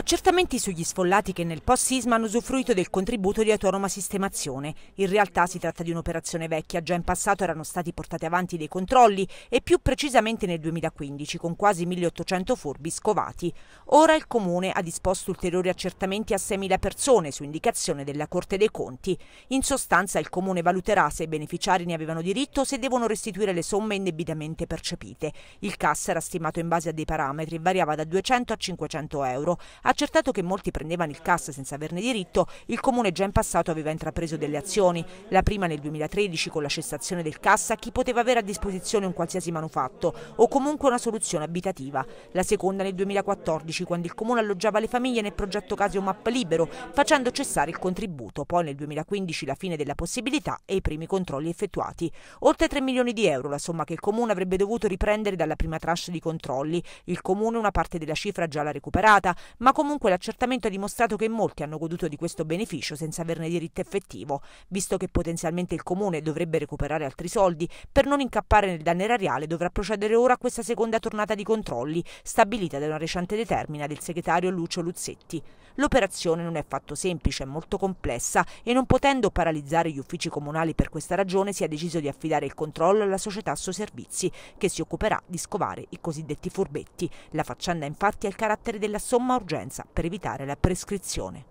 Accertamenti sugli sfollati che nel post-sisma hanno usufruito del contributo di autonoma sistemazione. In realtà si tratta di un'operazione vecchia, già in passato erano stati portati avanti dei controlli e più precisamente nel 2015 con quasi 1800 furbi scovati. Ora il Comune ha disposto ulteriori accertamenti a 6.000 persone su indicazione della Corte dei Conti. In sostanza il Comune valuterà se i beneficiari ne avevano diritto o se devono restituire le somme indebitamente percepite. Il CAS era stimato in base a dei parametri e variava da 200 a 500 euro. Accertato che molti prendevano il CAS senza averne diritto, il Comune già in passato aveva intrapreso delle azioni. La prima nel 2013 con la cessazione del CAS a chi poteva avere a disposizione un qualsiasi manufatto o comunque una soluzione abitativa. La seconda nel 2014 quando il Comune alloggiava le famiglie nel progetto Casio Map Libero facendo cessare il contributo. Poi nel 2015 la fine della possibilità e i primi controlli effettuati. Oltre 3 milioni di euro la somma che il Comune avrebbe dovuto riprendere dalla prima tranche di controlli. Il Comune una parte della cifra già l'ha recuperata ma ma comunque l'accertamento ha dimostrato che molti hanno goduto di questo beneficio senza averne diritto effettivo, visto che potenzialmente il comune dovrebbe recuperare altri soldi, per non incappare nel danno erariale dovrà procedere ora a questa seconda tornata di controlli, stabilita da una recente determina del segretario Lucio Luzzetti. L'operazione non è affatto semplice, è molto complessa e non potendo paralizzare gli uffici comunali per questa ragione si è deciso di affidare il controllo alla società Servizi, che si occuperà di scovare i cosiddetti furbetti. La faccenda infatti ha il carattere della somma urgente urgenza per evitare la prescrizione.